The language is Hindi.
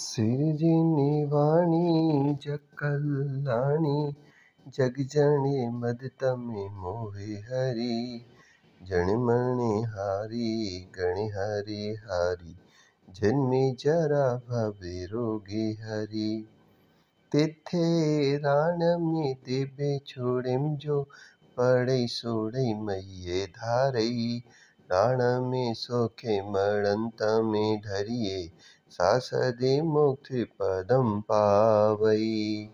सिरजिनी वाणी जग कल्याणी जग जणे मद तमे मोहे हरि जण मणे हारी गणे हरे हारी जन्मे जरा भवे रोगे हरि तिथे राण में तेबे छोड़िम जो पड़ई सोड़ई मैये धारई प्राण में सुखे मणंत में धरिए सासदे मुक्ति पदम पावई